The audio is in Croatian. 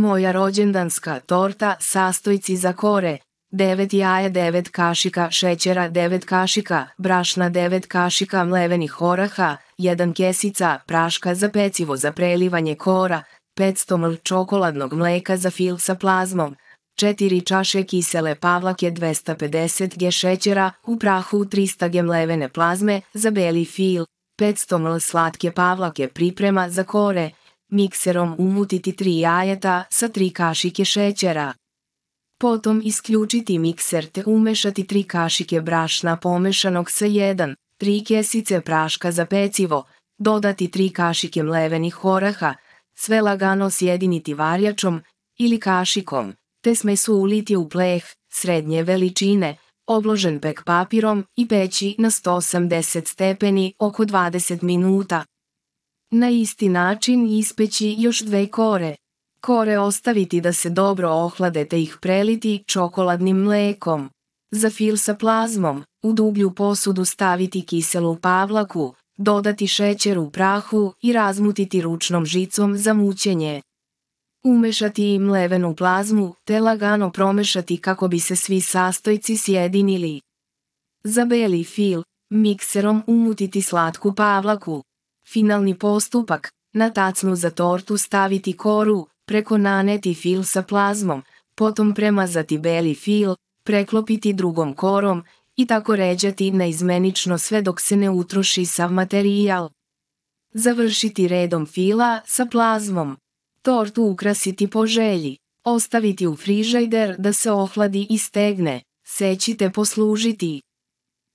Moja rođendanska torta sastojci za kore, 9 jaja, 9 kašika šećera, 9 kašika brašna, 9 kašika mlevenih oraha, 1 kesica praška za pecivo za prelivanje kora, 500 ml čokoladnog mleka za fil sa plazmom, 4 čaše kisele pavlake 250 g šećera u prahu 300 g mlevene plazme za beli fil, 500 ml slatke pavlake priprema za kore, Mikserom umutiti tri jajeta sa tri kašike šećera. Potom isključiti mikser te umešati tri kašike brašna pomešanog sa jedan, tri kesice praška za pecivo, dodati tri kašike mlevenih oraha, sve lagano sjediniti varjačom ili kašikom, te smesu uliti u pleh srednje veličine, obložen pek papirom i peći na 180 stepeni oko 20 minuta. Na isti način ispeći još dve kore. Kore ostaviti da se dobro ohlade te ih preliti čokoladnim mlekom. Za fil sa plazmom, u dublju posudu staviti kiselu pavlaku, dodati šećer u prahu i razmutiti ručnom žicom za mućenje. Umešati i mlevenu plazmu te lagano promešati kako bi se svi sastojci sjedinili. Za beli fil, mikserom umutiti slatku pavlaku, Finalni postupak, na tacnu za tortu staviti koru, preko naneti fil sa plazmom, potom premazati beli fil, preklopiti drugom korom i tako ređati neizmenično sve dok se ne utroši sav materijal. Završiti redom fila sa plazmom. Tortu ukrasiti po želji. Ostaviti u frižajder da se ohladi i stegne. sećite poslužiti.